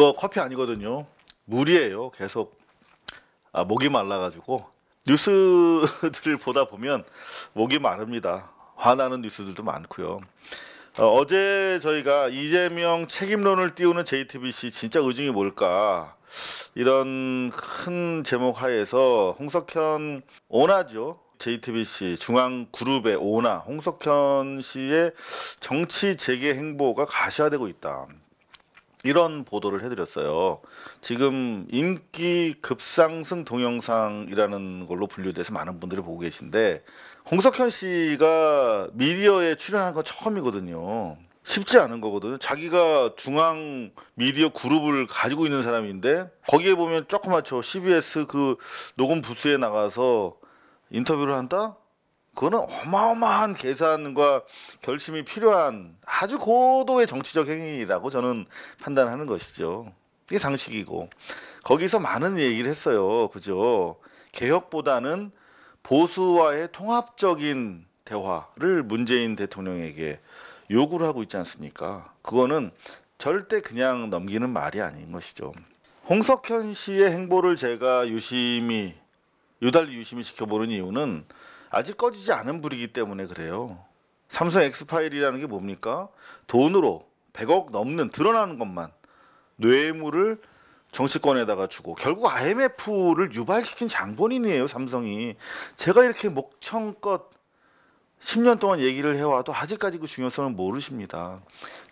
이거 커피 아니거든요. 물이에요. 계속 아, 목이 말라가지고 뉴스들을 보다 보면 목이 마릅니다. 화나는 뉴스들도 많고요. 어, 제 저희가 이재명 책임론을 띄우는 JTBC 진짜 의중이 뭘까 이런 큰 제목 하에서 홍석현 오나죠 JTBC 중앙 그룹의 오나 홍석현 씨의 정치 재개 행보가 가시화되고 있다. 이런 보도를 해드렸어요. 지금 인기 급상승 동영상이라는 걸로 분류돼서 많은 분들이 보고 계신데 홍석현 씨가 미디어에 출연한 건 처음이거든요. 쉽지 않은 거거든요. 자기가 중앙 미디어 그룹을 가지고 있는 사람인데 거기에 보면 조그맣죠. CBS 그 녹음 부스에 나가서 인터뷰를 한다? 그거는 어마어마한 계산과 결심이 필요한 아주 고도의 정치적 행위라고 저는 판단하는 것이죠. 이게 상식이고 거기서 많은 얘기를 했어요. 그죠? 개혁보다는 보수와의 통합적인 대화를 문재인 대통령에게 요구를 하고 있지 않습니까? 그거는 절대 그냥 넘기는 말이 아닌 것이죠. 홍석현 씨의 행보를 제가 유심히 유달리 유심히 지켜보는 이유는 아직 꺼지지 않은 불이기 때문에 그래요. 삼성 엑파일이라는게 뭡니까? 돈으로 100억 넘는 드러나는 것만 뇌물을 정치권에다가 주고 결국 IMF를 유발시킨 장본인이에요 삼성이 제가 이렇게 목청껏 10년 동안 얘기를 해와도 아직까지 그 중요성을 모르십니다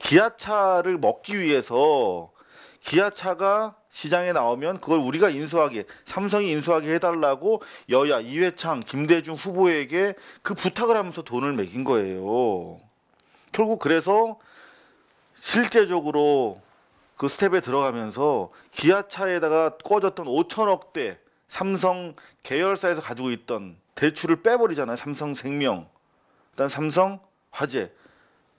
기아차를 먹기 위해서 기아차가 시장에 나오면 그걸 우리가 인수하게 삼성이 인수하게 해달라고 여야 이회창 김대중 후보에게 그 부탁을 하면서 돈을 매긴 거예요. 결국 그래서 실제적으로 그 스텝에 들어가면서 기아차에다가 꺼졌던 5천억대 삼성 계열사에서 가지고 있던 대출을 빼버리잖아요. 삼성생명, 일단 삼성화재,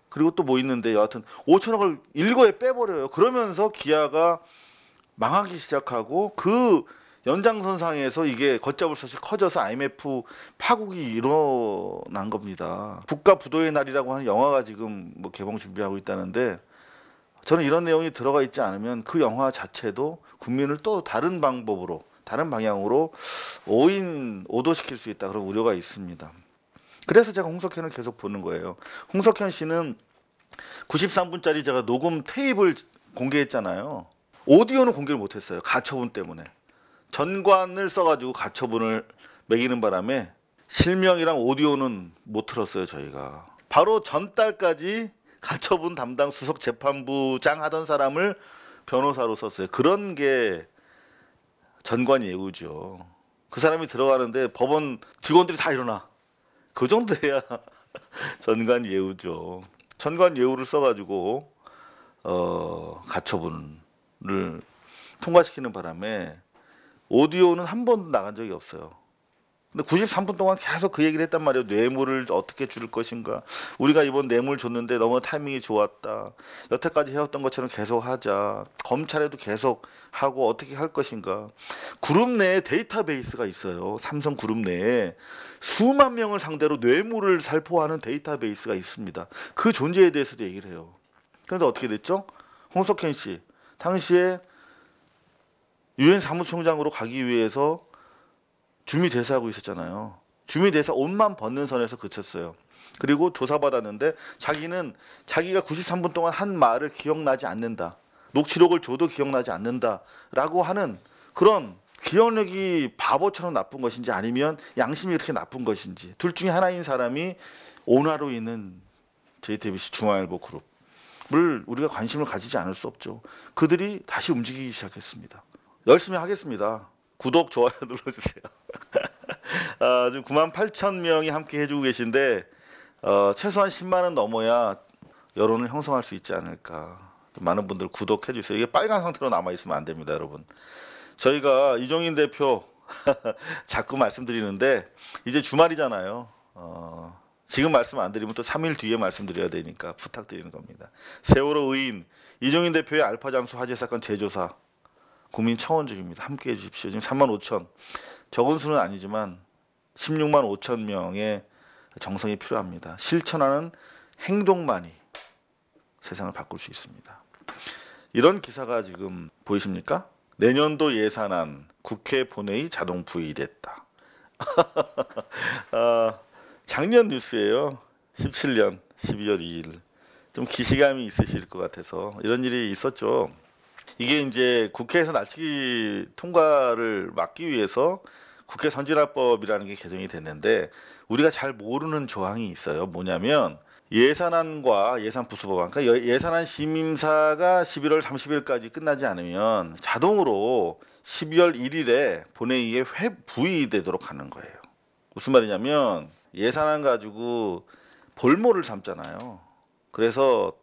그리고 또 뭐 있는데 여하튼 5천억을 일거에 빼버려요. 그러면서 기아가 망하기 시작하고 그 연장선상에서 이게 걷잡을 수 없이 커져서 IMF 파국이 일어난 겁니다. 국가 부도의 날이라고 하는 영화가 지금 뭐 개봉 준비하고 있다는데 저는 이런 내용이 들어가 있지 않으면 그 영화 자체도 국민을 또 다른 방법으로 다른 방향으로 오인 오도시킬 수 있다 그런 우려가 있습니다. 그래서 제가 홍석현을 계속 보는 거예요. 홍석현 씨는 93분짜리 제가 녹음 테이블 공개했잖아요. 오디오는 공개를 못했어요. 가처분 때문에. 전관을 써가지고 가처분을 매기는 바람에 실명이랑 오디오는 못 틀었어요 저희가. 바로 전달까지 가처분 담당 수석 재판부장 하던 사람을 변호사로 썼어요. 그런 게 전관 예우죠. 그 사람이 들어가는데 법원 직원들이 다 일어나. 그 정도 해야 전관 예우죠. 전관 예우를 써가지고 어, 가처분 법을 통과시키는 바람에 오디오는 한 번도 나간 적이 없어요. 근데 93분 동안 계속 그 얘기를 했단 말이에요. 뇌물을 어떻게 줄 것인가. 우리가 이번 뇌물 줬는데 너무 타이밍이 좋았다. 여태까지 해왔던 것처럼 계속 하자. 검찰에도 계속 하고 어떻게 할 것인가. 그룹 내에 데이터베이스가 있어요. 삼성 그룹 내에 수만 명을 상대로 뇌물을 살포하는 데이터베이스가 있습니다. 그 존재에 대해서도 얘기를 해요. 그런데 어떻게 됐죠? 홍석현 씨 당시에 유엔 사무총장으로 가기 위해서 주미 대사하고 있었잖아요. 주미 대사 옷만 벗는 선에서 그쳤어요. 그리고 조사받았는데 자기는 자기가 93분 동안 한 말을 기억나지 않는다. 녹취록을 줘도 기억나지 않는다라고 하는 그런 기억력이 바보처럼 나쁜 것인지 아니면 양심이 이렇게 나쁜 것인지 둘 중에 하나인 사람이 온화로 있는 JTBC 중앙일보 그룹 물 우리가 관심을 가지지 않을 수 없죠. 그들이 다시 움직이기 시작했습니다. 열심히 하겠습니다. 구독, 좋아요 눌러주세요. 아, 지금 9만 8천 명이 함께 해주고 계신데 어, 최소한 10만 원 넘어야 여론을 형성할 수 있지 않을까. 많은 분들 구독해 주세요. 이게 빨간 상태로 남아 있으면 안 됩니다, 여러분. 저희가 이종인 대표 자꾸 말씀드리는데 이제 주말이잖아요. 어, 지금 말씀 안 드리면 또 3일 뒤에 말씀드려야 되니까 부탁드리는 겁니다. 세월호 의인 이종인 대표의 알파 장수 화재 사건 재조사 국민 청원 중입니다. 함께해 주십시오. 지금 3만 5천 적은 수는 아니지만 16만 5천 명의 정성이 필요합니다. 실천하는 행동만이 세상을 바꿀 수 있습니다. 이런 기사가 지금 보이십니까? 내년도 예산안 국회 본회의 자동 부의됐다. 아, 작년 뉴스예요. 17년 12월 2일. 좀 기시감이 있으실 것 같아서 이런 일이 있었죠. 이게 이제 국회에서 날치기 통과를 막기 위해서 국회 선진화법이라는 게 개정이 됐는데 우리가 잘 모르는 조항이 있어요. 뭐냐면 예산안과 예산부수법안, 그러니까 예산안 심사가 11월 30일까지 끝나지 않으면 자동으로 12월 1일에 본회의에 회부의되도록 하는 거예요. 무슨 말이냐면 예산안 가지고 볼모를 삼잖아요. 그래서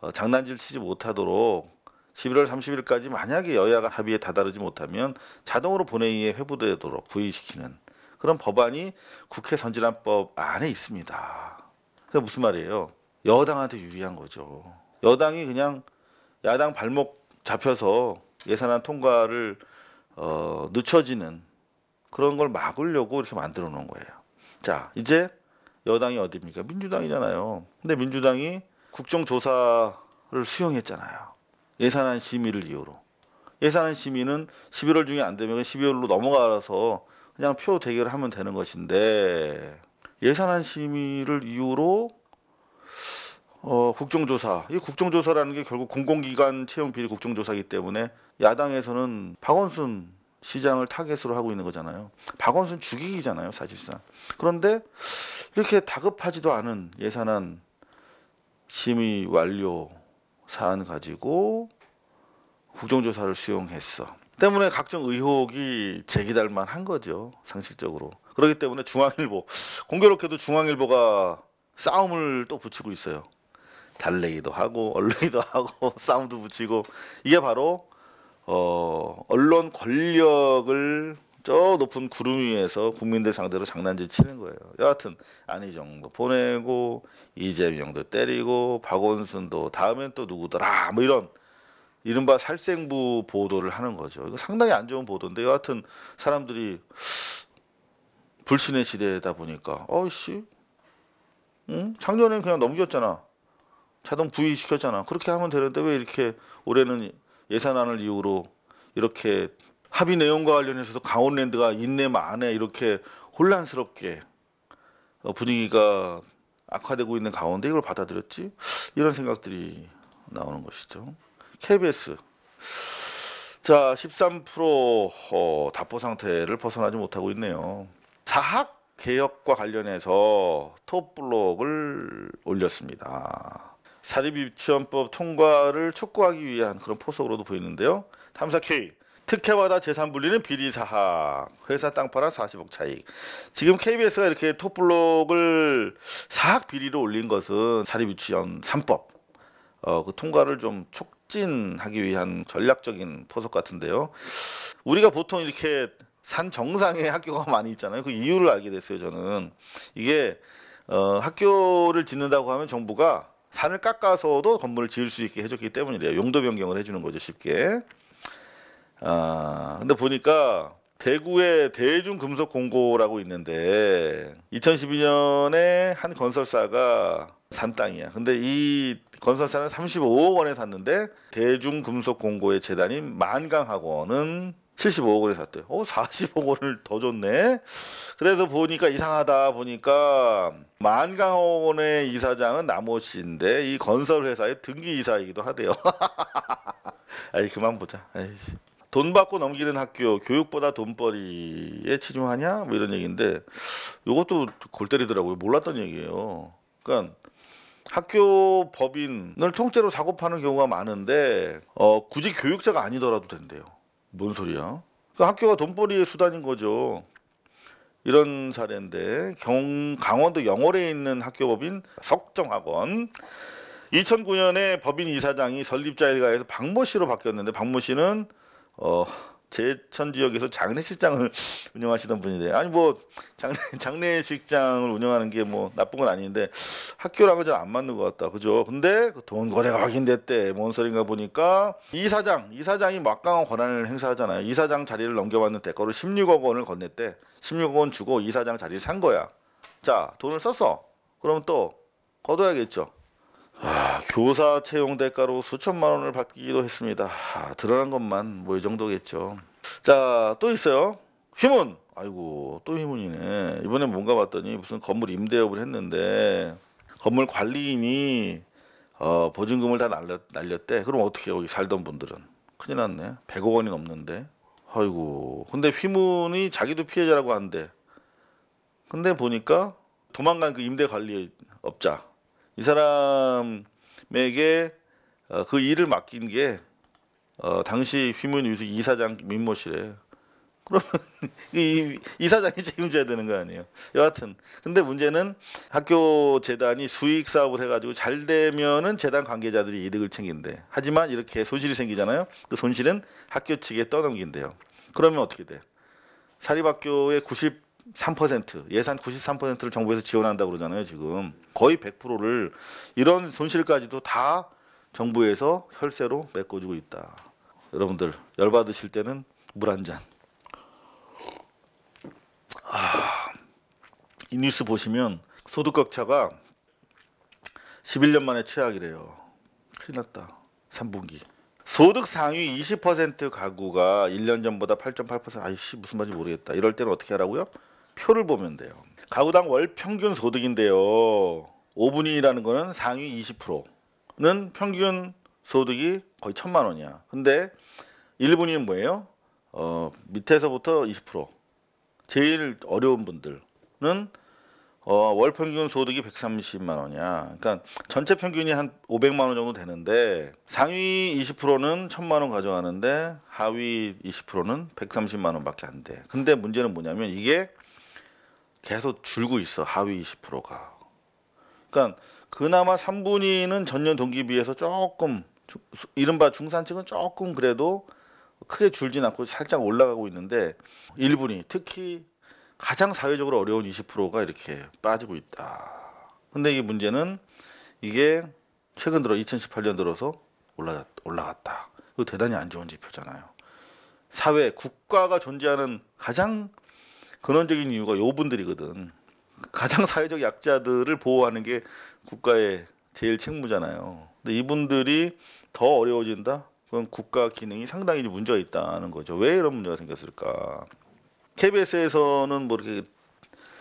어, 장난질 치지 못하도록 11월 30일까지 만약에 여야가 합의에 다다르지 못하면 자동으로 본회의에 회부되도록 부의시키는 그런 법안이 국회 선진화법 안에 있습니다. 그게 무슨 말이에요? 여당한테 유리한 거죠. 여당이 그냥 야당 발목 잡혀서 예산안 통과를 어, 늦춰지는 그런 걸 막으려고 이렇게 만들어 놓은 거예요. 자, 이제 여당이 어디입니까? 민주당이잖아요. 근데 민주당이 국정조사를 수용했잖아요. 예산안 심의를 이유로. 예산안 심의는 11월 중에 안 되면 12월로 넘어가서 그냥 표 대결하면 되는 것인데 예산안 심의를 이유로 어, 국정조사. 이 국정조사라는 게 결국 공공기관 채용 비리 국정조사이기 때문에 야당에서는 박원순 시장을 타겟으로 하고 있는 거잖아요. 박원순 죽이기잖아요, 사실상. 그런데 이렇게 다급하지도 않은 예산안 심의 완료 사안 가지고 국정조사를 수용했어. 때문에 각종 의혹이 제기될만 한 거죠, 상식적으로. 그렇기 때문에 중앙일보, 공교롭게도 중앙일보가 싸움을 또 붙이고 있어요. 달래기도 하고, 얼레기도 하고, 싸움도 붙이고, 이게 바로 어, 언론 권력을 저 높은 구름 위에서 국민들 상대로 장난질 치는 거예요. 여하튼 안희정도 보내고 이재명도 때리고 박원순도 다음엔 또 누구더라 뭐 이런 이른바 살생부 보도를 하는 거죠. 이거 상당히 안 좋은 보도인데 여하튼 사람들이 불신의 시대다 보니까 어씨 응? 작년엔 그냥 넘겼잖아. 자동 부의시켰잖아. 그렇게 하면 되는데 왜 이렇게 올해는 예산안을 이유로 이렇게 합의 내용과 관련해서도 강원랜드가 인내 만에 이렇게 혼란스럽게 어, 분위기가 악화되고 있는 가운데 이걸 받아들였지 이런 생각들이 나오는 것이죠. KBS 자13% 어, 답보 상태를 벗어나지 못하고 있네요. 사학 개혁과 관련해서 톱블록을 올렸습니다. 사립 유치원법 통과를 촉구하기 위한 그런 포석으로도 보이는데요. 탐사 K 특혜받아 재산 분리는 비리 사항 회사 땅 팔아 40억 차익 지금 KBS가 이렇게 톱블록을 사학 비리로 올린 것은 사립 유치원 3법 어, 그 통과를 좀 촉진하기 위한 전략적인 포석 같은데요. 우리가 보통 이렇게 산 정상에 학교가 많이 있잖아요. 그 이유를 알게 됐어요. 저는 이게 어, 학교를 짓는다고 하면 정부가 산을 깎아서도 건물을 지을 수 있게 해줬기 때문이래요. 용도 변경을 해주는 거죠 쉽게. 아 근데 보니까 대구에 대중금속 공고라고 있는데 2012년에 한 건설사가 산 땅이야. 근데 이 건설사는 35억 원에 샀는데 대중금속 공고의 재단인 만강학원은 75억 원에 샀대요. 어, 40억 원을 더 줬네. 그래서 보니까 이상하다 보니까 만강원의 이사장은 남호 씨인데 이 건설 회사의 등기 이사이기도 하대요. 아이 그만 보자. 아이. 돈 받고 넘기는 학교 교육보다 돈벌이에 치중하냐 뭐 이런 얘기인데 이것도 골 때리더라고요. 몰랐던 얘기예요. 그러니까 학교 법인을 통째로 사고 파는 경우가 많은데 어, 굳이 교육자가 아니더라도 된대요. 뭔 소리야? 그러니까 학교가 돈벌이의 수단인 거죠. 이런 사례인데 경, 강원도 영월에 있는 학교법인 석정학원 2009년에 법인 이사장이 설립자 일가에서 박모 씨로 바뀌었는데 박모 씨는 어, 제천 지역에서 장례식장을 운영하시던 분인데 아니 뭐 장례, 장례식장을 운영하는 게 뭐 나쁜 건 아닌데 학교랑은 잘안 맞는 것 같다 그죠 근데 그 돈 거래가 확인됐대 뭔 소린가 보니까 이사장 이사장이 막강한 권한을 행사하잖아요 이사장 자리를 넘겨받는 대가로 16억 원을 건넸대 16억 원 주고 이사장 자리를 산 거야 자 돈을 썼어 그럼 또 거둬야겠죠 아, 교사 채용 대가로 수천만 원을 받기도 했습니다. 아, 드러난 것만 뭐 이 정도겠죠. 자, 또 있어요. 휘문. 아이고, 또 휘문이네. 이번에 뭔가 봤더니 무슨 건물 임대업을 했는데 건물 관리인이 어, 보증금을 다 날렸, 날렸대. 그럼 어떻게 여기 살던 분들은 큰일 났네. 100억 원이 넘는데. 아이고. 근데 휘문이 자기도 피해자라고 한대. 근데 보니까 도망간 그 임대 관리 업자 이 사람에게 어, 그 일을 맡긴 게 어, 당시 휘문유수 이사장 민모 씨래요. 그러면 이 이사장이 책임져야 되는 거 아니에요. 여하튼 근데 문제는 학교 재단이 수익 사업을 해가지고 잘 되면은 재단 관계자들이 이득을 챙긴대. 하지만 이렇게 손실이 생기잖아요. 그 손실은 학교 측에 떠넘긴대요. 그러면 어떻게 돼? 사립학교의 3% 예산 93%를 정부에서 지원한다 그러잖아요 지금 거의 100%를 이런 손실까지도 다 정부에서 혈세로 메꿔주고 있다 여러분들 열받으실 때는 물 한잔 아, 이 뉴스 보시면 소득격차가 11년 만에 최악이래요 큰일 났다 3분기 소득 상위 20% 가구가 1년 전보다 8.8% 아이씨 무슨 말인지 모르겠다 이럴 때는 어떻게 하라고요? 표를 보면 돼요. 가구당 월 평균 소득인데요. 5분위라는 거는 상위 20%는 평균 소득이 거의 천만 원이야. 근데 1분위는 뭐예요? 어, 밑에서부터 20%. 제일 어려운 분들은 어, 월 평균 소득이 130만 원이야. 그러니까 전체 평균이 한 500만 원 정도 되는데 상위 20%는 1 0 0만원 가져가는데 하위 20%는 130만 원밖에 안 돼. 근데 문제는 뭐냐면 이게 계속 줄고 있어 하위 20%가. 그러니까 그나마 3분위는 전년 동기 비해서 조금 이른바 중산층은 조금 그래도 크게 줄진 않고 살짝 올라가고 있는데 1분위 특히 가장 사회적으로 어려운 20%가 이렇게 빠지고 있다. 근데 이 문제는 이게 최근 들어 2018년 들어서 올라 갔 올라갔다. 그 대단히 안 좋은 지표잖아요. 사회 국가가 존재하는 가장 근원적인 이유가 요 분들이거든. 가장 사회적 약자들을 보호하는 게 국가의 제일 책무잖아요. 근데 이분들이 더 어려워진다? 그건 국가 기능이 상당히 문제가 있다는 거죠. 왜 이런 문제가 생겼을까? KBS에서는 뭐 이렇게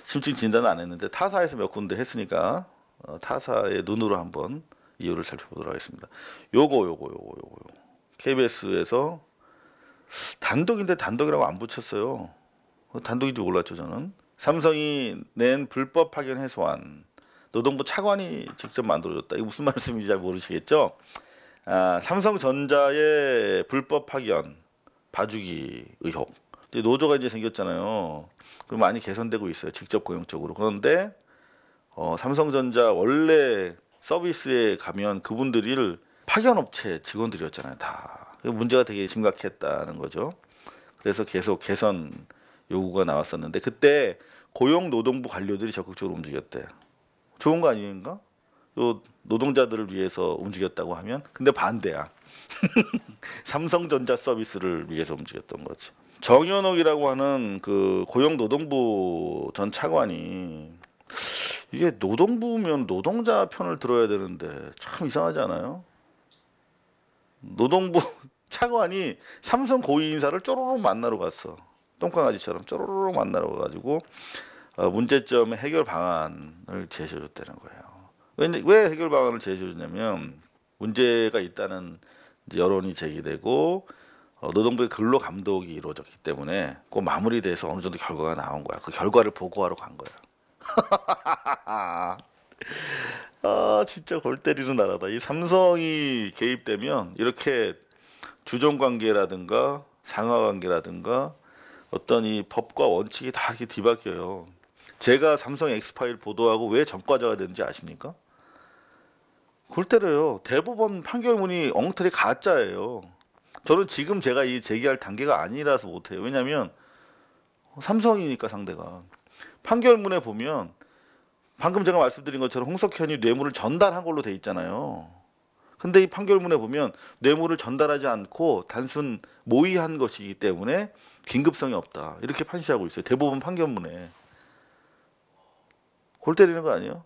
심층 진단은 안 했는데 타사에서 몇 군데 했으니까 어, 타사의 눈으로 한번 이유를 살펴보도록 하겠습니다. 요거 요거 요거 요거 KBS에서 단독인데 단독이라고 안 붙였어요. 어, 단독인지 몰랐죠 저는. 삼성이 낸 불법 파견 해소안 노동부 차관이 직접 만들어줬다. 이게 무슨 말씀인지 잘 모르시겠죠? 아, 삼성전자의 불법 파견 봐주기 의혹. 이제 노조가 이제 생겼잖아요. 그럼 많이 개선되고 있어요. 직접 고용적으로. 그런데 어, 삼성전자 원래 서비스에 가면 그분들을 파견업체 직원들이었잖아요. 다 문제가 되게 심각했다는 거죠. 그래서 계속 개선 요구가 나왔었는데 그때 고용노동부 관료들이 적극적으로 움직였대. 좋은 거 아닌가? 요 노동자들을 위해서 움직였다고 하면 근데 반대야. 삼성전자 서비스를 위해서 움직였던 거지. 정현옥이라고 하는 그 고용노동부 전 차관이 이게 노동부면 노동자 편을 들어야 되는데 참 이상하지 않아요? 노동부 차관이 삼성 고위 인사를 쪼로록 만나러 갔어. 똥강아지처럼 쪼르륵 만나러가지고 어, 문제점의 해결 방안을 제시해줬다는 거예요. 왜, 왜 해결 방안을 제시해줬냐면 문제가 있다는 여론이 제기되고 어, 노동부의 근로 감독이 이루어졌기 때문에 그 마무리돼서 어느 정도 결과가 나온 거야. 그 결과를 보고하러 간 거야. 아 진짜 골 때리는 나라다. 이 삼성이 개입되면 이렇게 주종 관계라든가 상하 관계라든가 어떤 이 법과 원칙이 다 이렇게 뒤바뀌어요. 제가 삼성 엑파일 보도하고 왜 전과자가 되는지 아십니까? 골 때려요. 대법원 판결문이 엉터리 가짜예요. 저는 지금 제가 이 제기할 단계가 아니라서 못해요. 왜냐하면 삼성이니까 상대가 판결문에 보면 방금 제가 말씀드린 것처럼 홍석현이 뇌물을 전달한 걸로 돼 있잖아요. 근데 이 판결문에 보면 뇌물을 전달하지 않고 단순 모의한 것이기 때문에 긴급성이 없다. 이렇게 판시하고 있어요. 대법원 판결문에. 골 때리는 거 아니에요?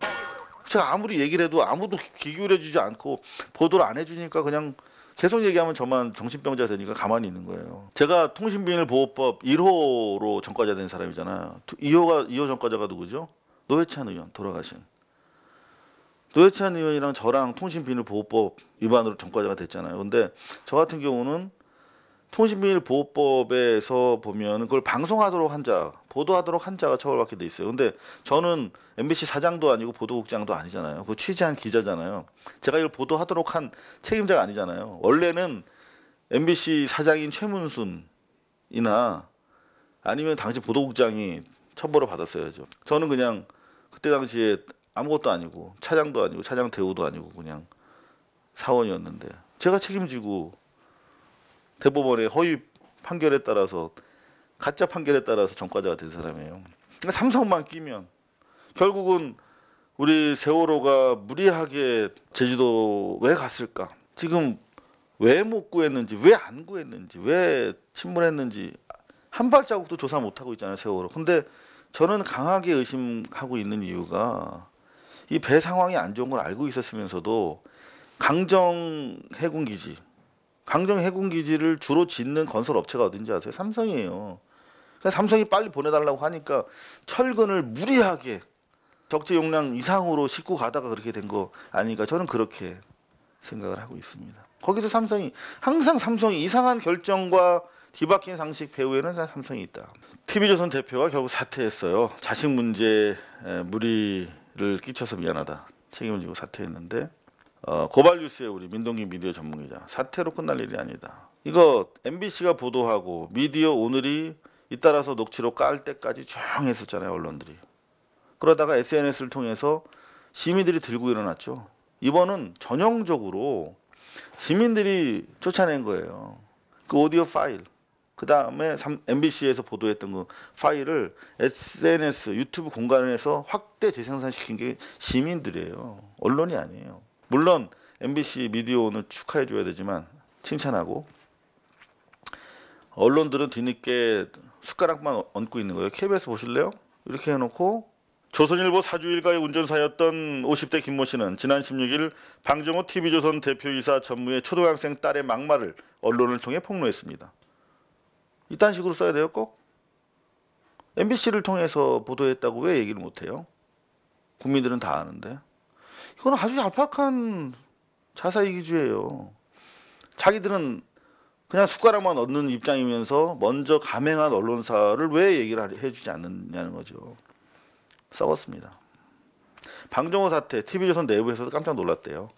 제가 아무리 얘기를 해도 아무도 기울여주지 않고 보도를 안 해주니까 그냥 계속 얘기하면 저만 정신병자 되니까 가만히 있는 거예요. 제가 통신비밀보호법 1호로 전과자 된 사람이잖아요. 2호가 2호 전과자가 누구죠? 노회찬 의원 돌아가신. 노회찬 의원이랑 저랑 통신비밀보호법 위반으로 전과자가 됐잖아요. 근데 저 같은 경우는 통신비밀보호법에서 보면 그걸 방송하도록 한 자, 보도하도록 한 자가 처벌받게 돼 있어요. 근데 저는 MBC 사장도 아니고 보도국장도 아니잖아요. 그 취재한 기자잖아요. 제가 이걸 보도하도록 한 책임자가 아니잖아요. 원래는 MBC 사장인 최문순이나 아니면 당시 보도국장이 처벌을 받았어야죠. 저는 그냥 그때 당시에 아무것도 아니고 차장도 아니고 차장 대우도 아니고 그냥 사원이었는데 제가 책임지고 대법원의 허위 판결에 따라서 가짜 판결에 따라서 전과자가 된 사람이에요. 그러니까 삼성만 끼면 결국은 우리 세월호가 무리하게 제주도 왜 갔을까? 지금 왜 못 구했는지, 왜 안 구했는지, 왜 침몰했는지 한 발자국도 조사 못 하고 있잖아요, 세월호. 근데 저는 강하게 의심하고 있는 이유가 이 배 상황이 안 좋은 걸 알고 있었으면서도 강정 해군 기지 강정 해군 기지를 주로 짓는 건설 업체가 어딘지 아세요? 삼성이에요. 그러니까 삼성이 빨리 보내달라고 하니까 철근을 무리하게 적재 용량 이상으로 싣고 가다가 그렇게 된 거 아닌가 저는 그렇게 생각을 하고 있습니다. 거기서 삼성이 항상 삼성이 이상한 결정과 뒤바뀐 상식 배후에는 삼성이 있다. TV조선 대표가 결국 사퇴했어요. 자식 문제 무리를 끼쳐서 미안하다. 책임을 지고 사퇴했는데 어, 고발 뉴스에 우리 민동기 미디어 전문기자 사태로 끝날 일이 아니다. 이거 MBC가 보도하고 미디어 오늘이 잇따라서 녹취록 깔 때까지 조용했었잖아요 언론들이. 그러다가 SNS를 통해서 시민들이 들고 일어났죠. 이번은 전형적으로 시민들이 쫓아낸 거예요. 그 오디오 파일, 그 다음에 MBC에서 보도했던 그 파일을 SNS, 유튜브 공간에서 확대 재생산시킨 게 시민들이에요. 언론이 아니에요. 물론 MBC 미디어 오늘 축하해 줘야 되지만 칭찬하고 언론들은 뒤늦게 숟가락만 얹고 있는 거예요. KBS 보실래요? 이렇게 해놓고 조선일보 사주일가의 운전사였던 50대 김모 씨는 지난 16일 방정호 TV조선 대표이사 전무의 초등학생 딸의 막말을 언론을 통해 폭로했습니다. 이딴 식으로 써야 돼요 꼭? MBC를 통해서 보도했다고 왜 얘기를 못해요? 국민들은 다 아는데. 그건 아주 얄팍한 자사이기주예요. 자기들은 그냥 숟가락만 얻는 입장이면서 먼저 감행한 언론사를 왜 얘기를 해주지 않느냐는 거죠. 썩었습니다. 방정호 사태, TV조선 내부에서도 깜짝 놀랐대요.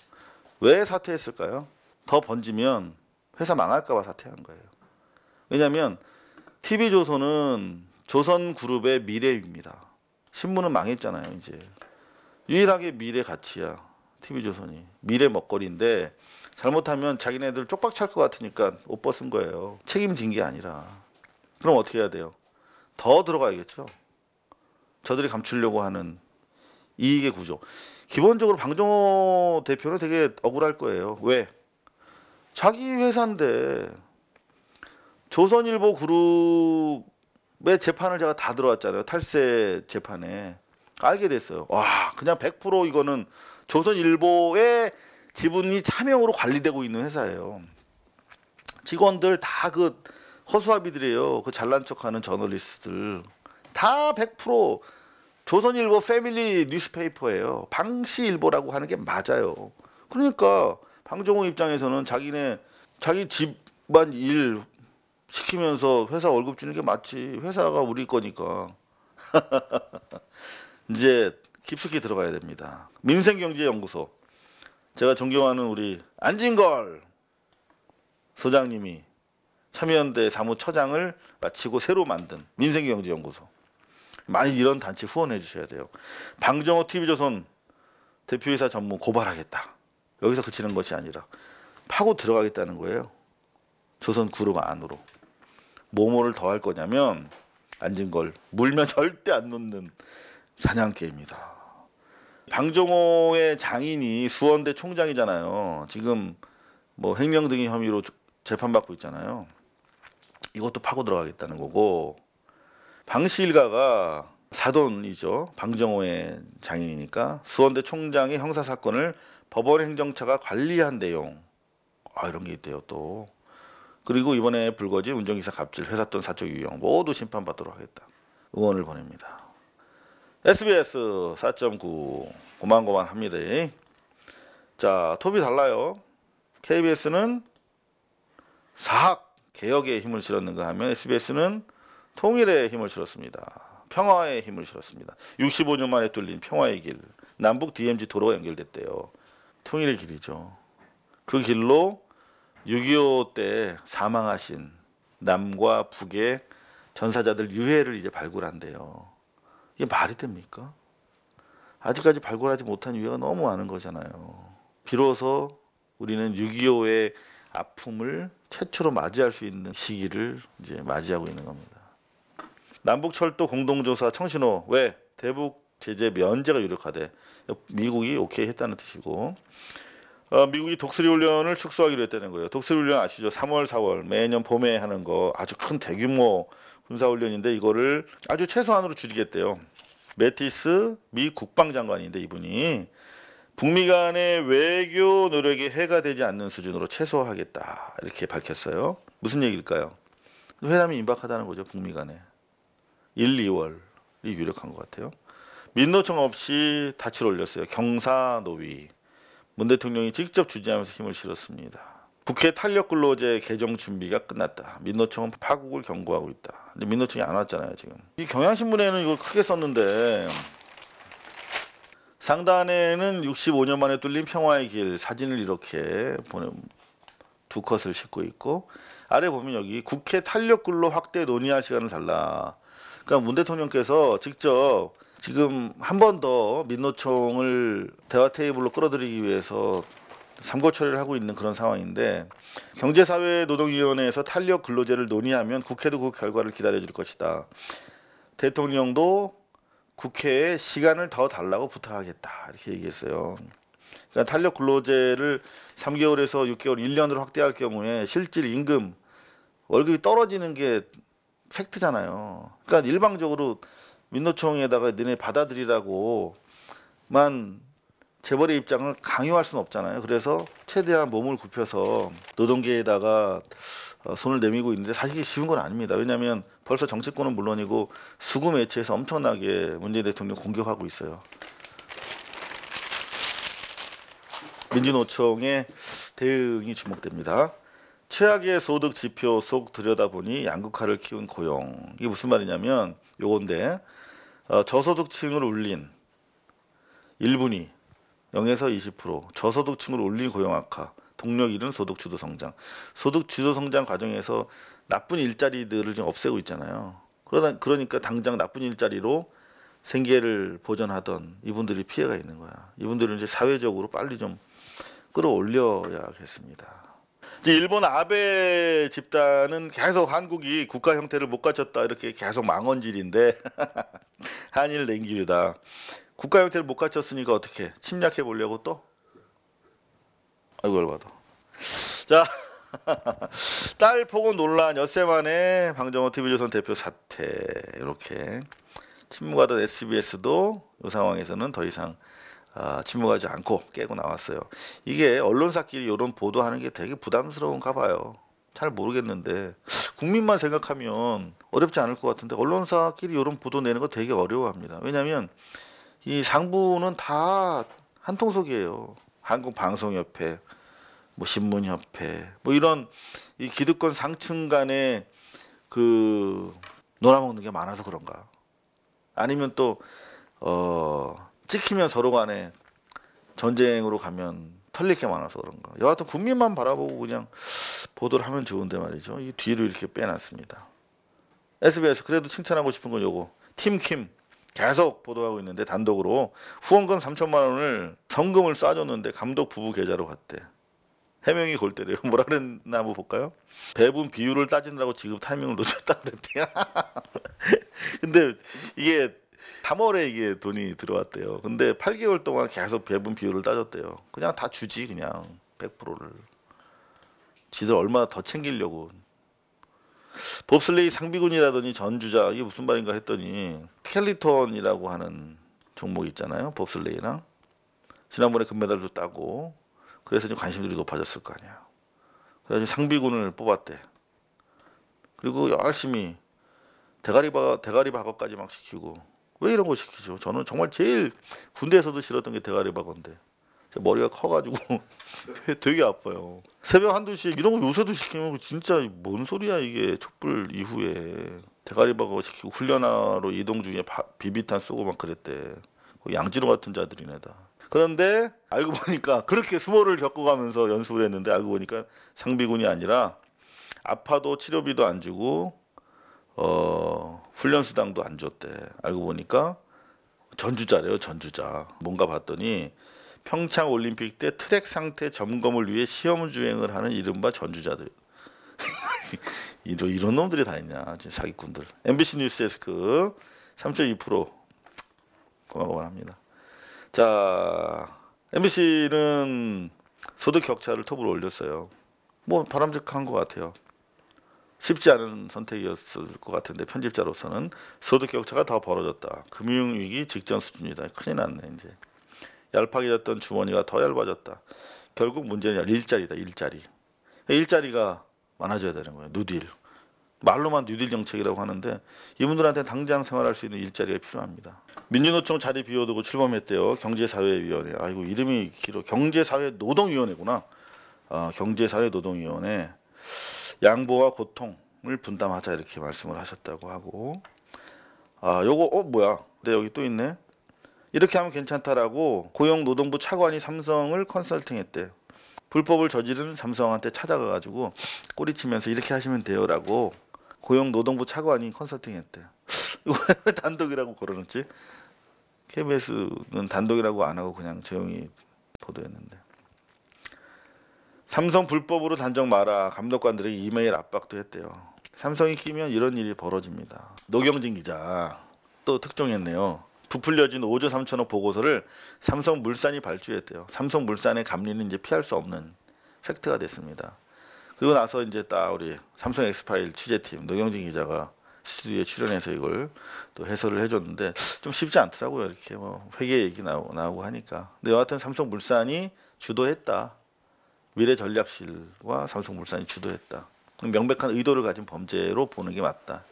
왜 사퇴했을까요? 더 번지면 회사 망할까봐 사퇴한 거예요. 왜냐하면 TV조선은 조선그룹의 미래입니다. 신문은 망했잖아요, 이제. 유일하게 미래 가치야. TV조선이. 미래 먹거리인데 잘못하면 자기네들 쪽박 찰 것 같으니까 옷 벗은 거예요. 책임진 게 아니라. 그럼 어떻게 해야 돼요? 더 들어가야겠죠. 저들이 감추려고 하는 이익의 구조. 기본적으로 방정호 대표는 되게 억울할 거예요. 왜? 자기 회사인데 조선일보 그룹의 재판을 제가 다 들어왔잖아요. 탈세 재판에. 알게 됐어요. 와, 그냥 100% 이거는 조선일보의 지분이 차명으로 관리되고 있는 회사예요. 직원들 다 그 허수아비들이에요. 그 잘난 척하는 저널리스트들 다 100% 조선일보 패밀리 뉴스페이퍼예요. 방시일보라고 하는 게 맞아요. 그러니까 방정호 입장에서는 자기네 자기 집안 일 시키면서 회사 월급 주는 게 맞지. 회사가 우리 거니까. 이제 깊숙이 들어가야 됩니다. 민생경제연구소 제가 존경하는 우리 안진걸 소장님이 참여연대 사무처장을 마치고 새로 만든 민생경제연구소 많이 이런 단체 후원해 주셔야 돼요. 방정호 TV조선 대표이사 전문 고발하겠다. 여기서 그치는 것이 아니라 파고 들어가겠다는 거예요. 조선 그룹 안으로. 뭐뭐를 더 할 거냐면 앉은 걸 물면 절대 안 놓는 사냥개입니다. 방종호의 장인이 수원대 총장이잖아요. 지금 뭐 횡령 등의 혐의로 재판받고 있잖아요. 이것도 파고 들어가겠다는 거고 방씨 일가가 사돈이죠. 방정호의 장인이니까 수원대 총장의 형사 사건을 법원 행정처가 관리한 내용 아 이런 게 있대요 또 그리고 이번에 불거진 운전기사 갑질 회삿돈 사적 유형 모두 심판받도록 하겠다 의원을 보냅니다. SBS 4.9 고만고만합니다. 자, 톱이 달라요. KBS는 사학 개혁에 힘을 실었는가 하면 SBS는 통일에 힘을 실었습니다. 평화에 힘을 실었습니다. 65년 만에 뚫린 평화의 길. 남북 DMZ 도로가 연결됐대요. 통일의 길이죠. 그 길로 6.25 때 사망하신 남과 북의 전사자들 유해를 이제 발굴한대요. 이게 말이 됩니까? 아직까지 발굴하지 못한 유해가 너무 많은 거잖아요. 비로소 우리는 6.25의 아픔을 최초로 맞이할 수 있는 시기를 이제 맞이하고 있는 겁니다. 남북철도 공동조사 청신호 왜 대북 제재 면제가 유력하대 미국이 오케이 했다는 뜻이고 어, 미국이 독수리 훈련을 축소하기로 했다는 거예요. 독수리 훈련 아시죠? 3월, 4월 매년 봄에 하는 거 아주 큰 대규모 군사훈련인데 이거를 아주 최소한으로 줄이겠대요. 매티스 미 국방장관인데 이분이 북미 간의 외교 노력이 해가 되지 않는 수준으로 최소화하겠다 이렇게 밝혔어요. 무슨 얘기일까요? 회담이 임박하다는 거죠 북미 간에 1, 2월이 유력한 것 같아요. 민노총 없이 닻을 올렸어요. 경사 노위. 문 대통령이 직접 주재하면서 힘을 실었습니다. 국회 탄력 근로제 개정 준비가 끝났다. 민노총은 파국을 경고하고 있다. 근데 민노총이 안 왔잖아요 지금. 이 경향신문에는 이걸 크게 썼는데 상단에는 65년 만에 뚫린 평화의 길 사진을 이렇게 보내 두 컷을 싣고 있고 아래 보면 여기 국회 탄력근로 확대 논의할 시간을 달라. 그러니까 문 대통령께서 직접 지금 한 번 더 민노총을 대화 테이블로 끌어들이기 위해서 삼고 처리를 하고 있는 그런 상황인데 경제사회노동위원회에서 탄력 근로제를 논의하면 국회도 그 결과를 기다려줄 것이다. 대통령도 국회에 시간을 더 달라고 부탁하겠다 이렇게 얘기했어요. 그러니까 탄력 근로제를 3개월에서 6개월, 1년으로 확대할 경우에 실질 임금 월급이 떨어지는 게 팩트잖아요. 그러니까 일방적으로 민노총에다가 너네 받아들이라고만 재벌의 입장을 강요할 수는 없잖아요. 그래서 최대한 몸을 굽혀서 노동계에다가 어, 손을 내밀고 있는데 사실 쉬운 건 아닙니다. 왜냐하면 벌써 정치권은 물론이고 수구 매체에서 엄청나게 문재인 대통령 공격하고 있어요. 민주노총의 대응이 주목됩니다. 최악의 소득 지표 속 들여다보니 양극화를 키운 고용. 이게 무슨 말이냐면 요건데 어, 저소득층을 울린 1분위 0에서 20%, 저소득층을 올린 고용 악화, 동력 잃은 소득 주도 성장. 소득 주도 성장 과정에서 나쁜 일자리들을 지금 없애고 있잖아요. 그러다 그러니까 당장 나쁜 일자리로 생계를 보전하던 이분들이 피해가 있는 거야. 이분들은 이제 사회적으로 빨리 좀 끌어올려야겠습니다. 이제 일본 아베 집단은 계속 한국이 국가 형태를 못 갖췄다 이렇게 계속 망언질인데 한일 냉기류다. 국가 형태를 못 갖췄으니까 어떻게 침략해 보려고 또? 아이고 열받아. 자, 딸폭은 논란 엿새 만에 방정호 TV조선 대표 사퇴 이렇게 침묵하던 SBS도 이 상황에서는 더 이상 아, 침묵하지 않고 깨고 나왔어요. 이게 언론사끼리 이런 보도하는 게 되게 부담스러운가 봐요. 잘 모르겠는데 국민만 생각하면 어렵지 않을 것 같은데 언론사끼리 이런 보도 내는 거 되게 어려워합니다. 왜냐하면 이 상부는 다 한통속이에요. 한국방송협회, 뭐 신문협회, 뭐 이런 이 기득권 상층 간에 그 놀아먹는 게 많아서 그런가. 아니면 또 어, 찍히면 서로 간에 전쟁으로 가면 털릴 게 많아서 그런가. 여하튼 국민만 바라보고 그냥 보도를 하면 좋은데 말이죠. 이 뒤로 이렇게 빼놨습니다. SBS 그래도 칭찬하고 싶은 건 요거. 팀킴. 계속 보도하고 있는데 단독으로 후원금 3천만 원을 성금을 쏴줬는데 감독 부부 계좌로 갔대. 해명이 골 때려요. 뭐라 그랬나 한번 볼까요? 배분 비율을 따진다고 지급 타이밍을 놓쳤다 그랬대요. 근데 이게 3월에 이게 돈이 들어왔대요. 근데 8개월 동안 계속 배분 비율을 따졌대요. 그냥 다 주지 그냥 100%를. 지들 얼마나 더 챙기려고 봅슬레이 상비군이라더니 전주자 이게 무슨 말인가 했더니 스켈리톤이라고 하는 종목 있잖아요. 봅슬레이랑 지난번에 금메달도 따고 그래서 좀 관심들이 높아졌을 거 아니야. 그래서 상비군을 뽑았대. 그리고 열심히 대가리 박 대가리 박업까지막 시키고 왜 이런 거 시키죠? 저는 정말 제일 군대에서도 싫었던 게 대가리 박어인데 머리가 커가지고 되게 아파요. 새벽 한두에 이런 거 요새도 시키면 진짜 뭔 소리야 이게 촛불 이후에 대가리 박아 시키고 훈련하러 이동 중에 바, 비비탄 쏘고 막 그랬대. 그 양지로 같은 자들이네 다. 그런데 알고 보니까 그렇게 수모를 겪어가면서 연습을 했는데 알고 보니까 상비군이 아니라 아파도 치료비도 안 주고 어, 훈련 수당도 안 줬대. 알고 보니까 전주자래요 전주자. 뭔가 봤더니 평창 올림픽 때 트랙 상태 점검을 위해 시험 주행을 하는 이른바 전주자들. 이런, 이런 놈들이 다 있냐. 사기꾼들. MBC 뉴스 데스크 3.2% 고마워 합니다 자, MBC는 소득 격차를 톱으로 올렸어요. 뭐 바람직한 것 같아요. 쉽지 않은 선택이었을 것 같은데 편집자로서는 소득 격차가 더 벌어졌다. 금융위기 직전 수준이다. 큰일 났네 이제. 얄팍이졌던 주머니가 더 얇아졌다. 결국 문제는 일자리다. 일자리. 일자리가 많아져야 되는 거예요. 누딜. 말로만 뉴딜 정책이라고 하는데 이분들한테 당장 생활할 수 있는 일자리가 필요합니다. 민주노총 자리 비워두고 출범했대요. 경제사회위원회. 아이고 이름이 길어. 경제사회노동위원회구나. 어, 경제사회노동위원회. 양보와 고통을 분담하자 이렇게 말씀을 하셨다고 하고. 아 요거 어 뭐야? 근데 여기 또 있네. 이렇게 하면 괜찮다라고 고용노동부 차관이 삼성을 컨설팅했대요. 불법을 저지른 삼성한테 찾아가가지고 꼬리치면서 이렇게 하시면 돼요라고 고용노동부 차관이 컨설팅했대요. 왜 단독이라고 걸어놓지? KBS는 단독이라고 안 하고 그냥 조용히 보도했는데. 삼성 불법으로 단정 마라 감독관들에게 이메일 압박도 했대요. 삼성이 끼면 이런 일이 벌어집니다. 노경진 기자 또 특종했네요. 부풀려진 5조 3천억 보고서를 삼성물산이 발주했대요. 삼성물산의 감리는 이제 피할 수 없는 팩트가 됐습니다. 그리고 나서 이제 딱 우리 삼성 엑스파일 취재팀 노경진 기자가 스튜디오에 출연해서 이걸 또 해설을 해줬는데 좀 쉽지 않더라고요. 이렇게 뭐 회계 얘기 나오, 나오고 하니까. 근데 여하튼 삼성물산이 주도했다. 미래전략실과 삼성물산이 주도했다. 명백한 의도를 가진 범죄로 보는 게 맞다.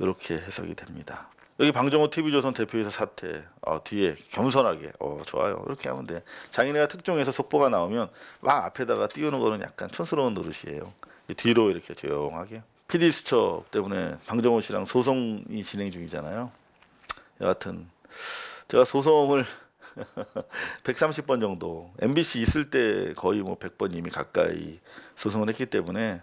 이렇게 해석이 됩니다. 여기 방정호 TV조선 대표이사 사태 어, 뒤에 겸손하게 어, 좋아요 이렇게 하면 돼 장인애가 특종해서 속보가 나오면 막 앞에다가 띄우는 거는 약간 촌스러운 노릇이에요 뒤로 이렇게 조용하게 PD 수첩 때문에 방정호 씨랑 소송이 진행 중이잖아요 여하튼 제가 소송을 130번 정도 MBC 있을 때 거의 뭐 100번 이미 가까이 소송을 했기 때문에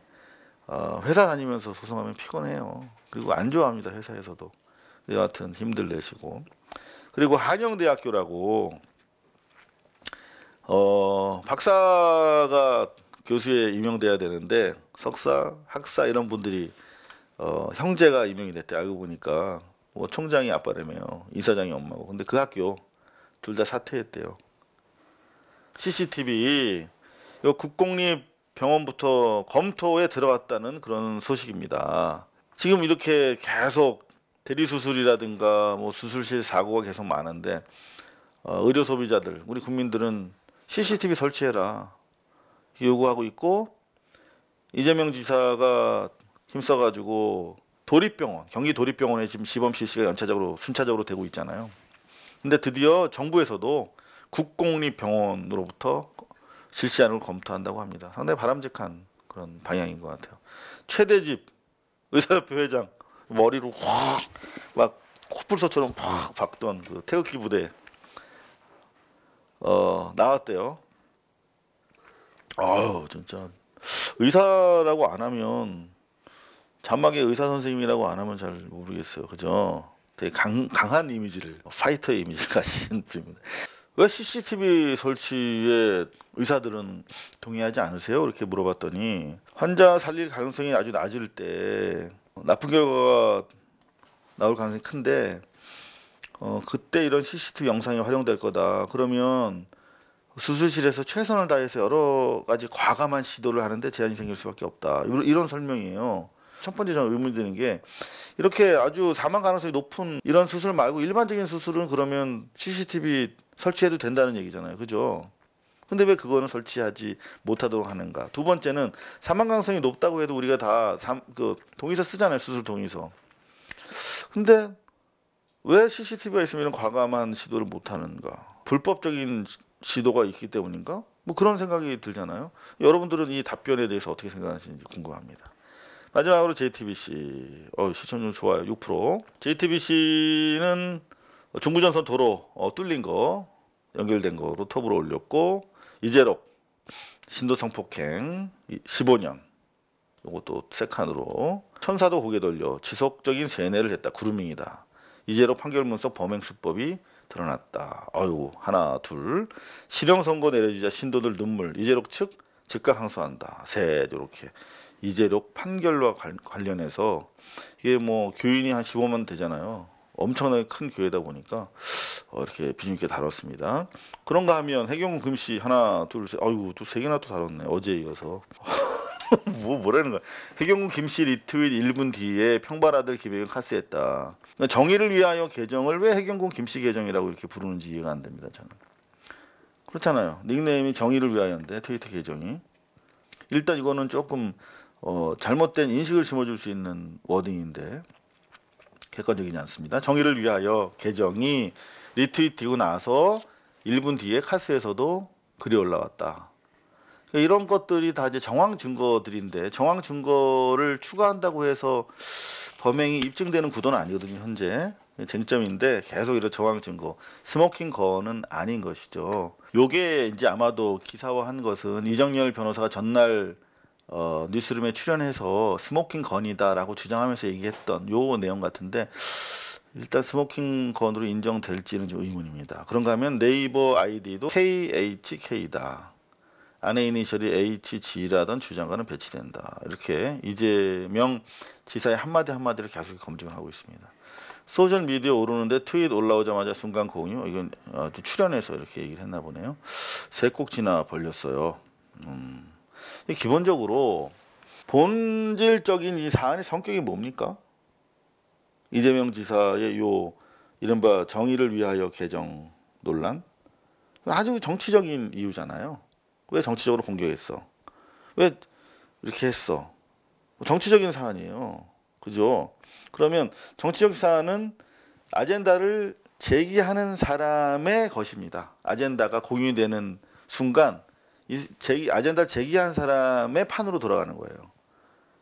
어, 회사 다니면서 소송하면 피곤해요 그리고 안 좋아합니다 회사에서도 예, 여하튼 힘들 내시고 그리고 한영대학교라고 어 박사가 교수에 임명돼야 되는데 석사, 학사 이런 분들이 어 형제가 임명이 됐대 알고 보니까 뭐 총장이 아빠라며 이사장이 엄마고 근데 그 학교 둘 다 사퇴했대요. CCTV 요 국공립 병원부터 검토에 들어갔다는 그런 소식입니다. 지금 이렇게 계속 대리 수술이라든가 뭐 수술실 사고가 계속 많은데 어, 의료 소비자들 우리 국민들은 CCTV 설치해라 요구하고 있고 이재명 지사가 힘써가지고 도립병원 경기 도립병원에 지금 시범 실시가 연차적으로 순차적으로 되고 있잖아요. 근데 드디어 정부에서도 국공립 병원으로부터 실시안을 검토한다고 합니다. 상당히 바람직한 그런 방향인 것 같아요. 최대집 의사협회 회장 머리로 확 막 코뿔소처럼 팍 박던 그 태극기 부대 어 나왔대요. 아유 진짜 의사라고 안 하면 자막에 의사 선생님이라고 안 하면 잘 모르겠어요. 그죠? 되게 강, 강한 이미지를 파이터이미지 가진 분왜 CCTV 설치에 의사들은 동의하지 않으세요? 이렇게 물어봤더니 환자 살릴 가능성이 아주 낮을 때 나쁜 결과가 나올 가능성이 큰데 어, 그때 이런 CCTV 영상이 활용될 거다. 그러면 수술실에서 최선을 다해서 여러 가지 과감한 시도를 하는데 제한이 생길 수밖에 없다. 이런, 설명이에요. 첫 번째 저는 의문이 드는 게 이렇게 아주 사망 가능성이 높은 이런 수술 말고 일반적인 수술은 그러면 CCTV 설치해도 된다는 얘기잖아요. 그죠? 근데 왜 그거는 설치하지 못하도록 하는가? 두 번째는 사망 가능성이 높다고 해도 우리가 다그 동의서 쓰잖아요. 수술 동의서. 근데 왜 CCTV가 있으면 과감한 시도를 못 하는가? 불법적인 시도가 있기 때문인가? 뭐 그런 생각이 들잖아요. 여러분들은 이 답변에 대해서 어떻게 생각하시는지 궁금합니다. 마지막으로 JTBC. 어, 시청률 좋아요. 6%. JTBC는 중부전선 도로 어, 뚫린 거 연결된 거로 톱으로 올렸고 이재록 신도성 폭행 15년 이것도 세칸으로 천사도 고개 돌려 지속적인 세뇌를 했다 구루밍이다 이재록 판결문서 범행 수법이 드러났다 아유 하나 둘 실형 선고 내려주자 신도들 눈물 이재록 측 즉각 항소한다 셋 이렇게 이재록 판결과 관련해서 이게 뭐 교인이 한 15만 되잖아요 엄청나게 큰 교회다 보니까 어, 이렇게 비중 있게 다뤘습니다. 그런가 하면 해경 금씨 하나 둘 셋 아이고 또세 개나 또 다뤘네 어제에 이어서 뭐 뭐라는 거야 해경군 김씨 리트윗 1분 뒤에 평발아들 김혜경 카스했다 그러니까 정의를 위하여 계정을 왜 해경군 김씨 계정이라고 이렇게 부르는지 이해가 안 됩니다 저는 그렇잖아요 닉네임이 정의를 위하여인데 트위터 계정이 일단 이거는 조금 어, 잘못된 인식을 심어줄 수 있는 워딩인데 객관적이지 않습니다. 정의를 위하여 계정이 리트윗되고 나서 1분 뒤에 카스에서도 글이 올라왔다. 이런 것들이 다 이제 정황 증거들인데 정황 증거를 추가한다고 해서 범행이 입증되는 구도는 아니거든요 현재 쟁점인데 계속 이런 정황 증거 스모킹 건은 아닌 것이죠 요게 이제 아마도 기사화한 것은 이정열 변호사가 전날 어, 뉴스룸에 출연해서 스모킹 건이다라고 주장하면서 얘기했던 요 내용 같은데 일단 스모킹 건으로 인정될지는 좀 의문입니다. 그런가 하면 네이버 아이디도 KHK다. 안에 이니셜이 HG라던 주장과는 배치된다. 이렇게 이재명 지사의 한마디 한마디를 계속 검증하고 있습니다. 소셜 미디어 오르는데 트윗 올라오자마자 순간 공유 이건 출연해서 이렇게 얘기를 했나 보네요. 세 꼭지나 벌렸어요. 음. 기본적으로 본질적인 이 사안의 성격이 뭡니까? 이재명 지사의 요 이른바 정의를 위하여 개정 논란 아주 정치적인 이유잖아요. 왜 정치적으로 공격했어? 왜 이렇게 했어? 정치적인 사안이에요. 그죠? 그러면 정치적 사안은 아젠다를 제기하는 사람의 것입니다. 아젠다가 공유되는 순간 이 제기, 아젠다를 제기한 사람의 판으로 돌아가는 거예요.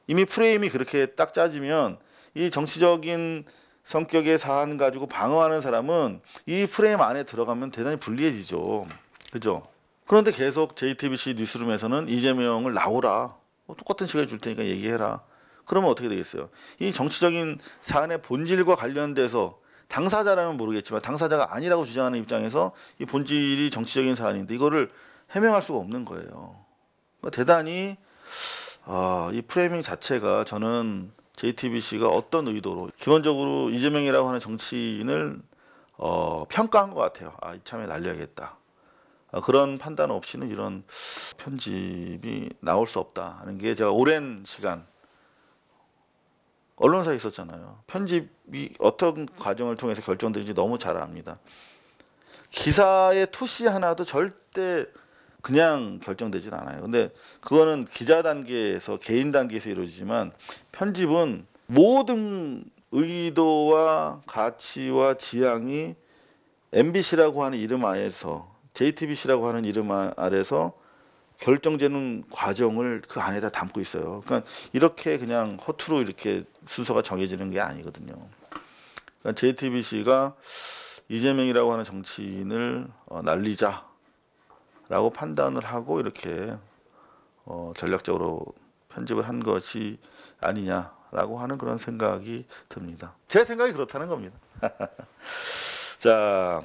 이미 프레임이 그렇게 딱 짜지면 이 정치적인 성격의 사안 가지고 방어하는 사람은 이 프레임 안에 들어가면 대단히 불리해지죠. 그죠? 그런데 계속 JTBC 뉴스룸에서는 이재명을 나오라. 뭐 똑같은 시간 줄 테니까 얘기해라. 그러면 어떻게 되겠어요? 이 정치적인 사안의 본질과 관련돼서 당사자라면 모르겠지만 당사자가 아니라고 주장하는 입장에서 이 본질이 정치적인 사안인데 이거를 해명할 수가 없는 거예요. 그러니까 대단히 아, 이 프레이밍 자체가 저는 JTBC가 어떤 의도로 기본적으로 이재명이라고 하는 정치인을 어, 평가한 것 같아요. 아 이참에 날려야겠다. 아, 그런 판단 없이는 이런 편집이 나올 수 없다 하는 게 제가 오랜 시간 언론사에 있었잖아요. 편집이 어떤 과정을 통해서 결정되는지 너무 잘 압니다. 기사의 토시 하나도 절대 그냥 결정되진 않아요. 근데 그거는 기자 단계에서 개인 단계에서 이루어지지만 편집은 모든 의도와 가치와 지향이 MBC라고 하는 이름 아래서 JTBC라고 하는 이름 아래서 결정되는 과정을 그 안에다 담고 있어요. 그러니까 이렇게 그냥 허투루 이렇게 순서가 정해지는 게 아니거든요. 그러니까 JTBC가 이재명이라고 하는 정치인을 어, 날리자 라고 판단을 하고 이렇게 어, 전략적으로 편집을 한 것이 아니냐라고 하는 그런 생각이 듭니다. 제 생각이 그렇다는 겁니다. 자,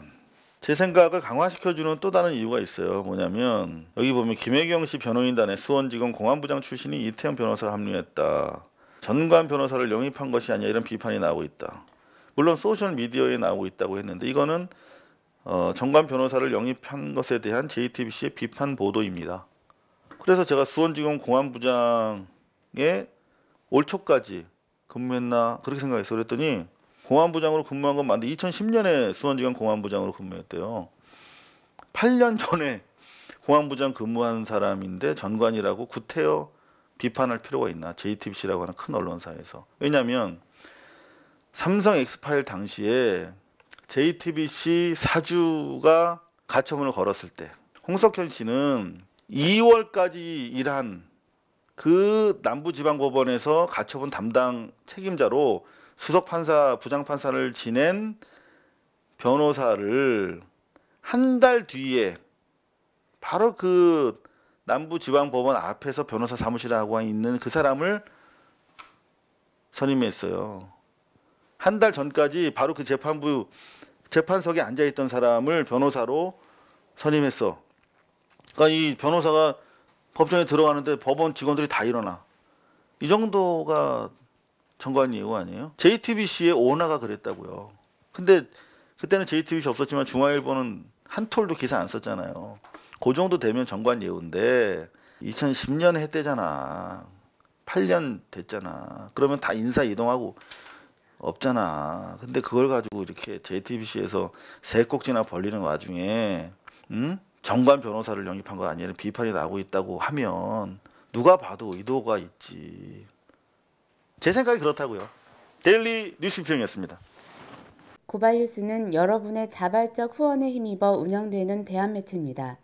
제 생각을 강화시켜주는 또 다른 이유가 있어요. 뭐냐면 여기 보면 김혜경 씨 변호인단에 수원지검 공안부장 출신이 이태영 변호사가 합류했다. 전관 변호사를 영입한 것이 아니야 이런 비판이 나오고 있다. 물론 소셜 미디어에 나오고 있다고 했는데 이거는 어, 정관 변호사를 영입한 것에 대한 JTBC의 비판 보도입니다. 그래서 제가 수원지검 공안부장에 올 초까지 근무했나 그렇게 생각해서 그랬더니 공안부장으로 근무한 건 맞는데 2010년에 수원지검 공안부장으로 근무했대요. 8년 전에 공안부장 근무한 사람인데 전관이라고 구태여 비판할 필요가 있나 JTBC라고 하는 큰 언론사에서 왜냐하면 삼성 엑파일 당시에 JTBC 사주가 가처분을 걸었을 때 홍석현 씨는 2월까지 일한 그 남부지방법원에서 가처분 담당 책임자로 수석판사, 부장판사를 지낸 변호사를 한 달 뒤에 바로 그 남부지방법원 앞에서 변호사 사무실하고 있는 그 사람을 선임했어요. 한달 전까지 바로 그 재판부 재판석에 앉아 있던 사람을 변호사로 선임했어. 그러니까 이 변호사가 법정에 들어가는데 법원 직원들이 다 일어나. 이 정도가 정관 예우 아니에요? JTBC의 오나가 그랬다고요. 근데 그때는 JTBC 없었지만 중화일보는 한 톨도 기사 안 썼잖아요. 그 정도 되면 정관 예우인데 2010년에 했대잖아. 8년 됐잖아. 그러면 다 인사 이동하고 없잖아. 근데 그걸 가지고 이렇게 JTBC에서 새 꼭지나 벌리는 와중에 음? 정관 변호사를 영입한 거 아니냐는 비판이 나오고 있다고 하면 누가 봐도 의도가 있지. 제 생각이 그렇다고요. 데일리 뉴스평이었습니다. 고발 뉴스는 여러분의 자발적 후원에 힘입어 운영되는 대한 매체입니다.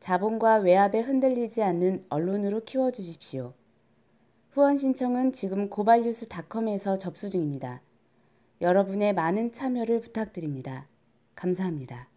자본과 외압에 흔들리지 않는 언론으로 키워주십시오. 후원 신청은 지금 고발뉴스닷컴에서 접수 중입니다. 여러분의 많은 참여를 부탁드립니다. 감사합니다.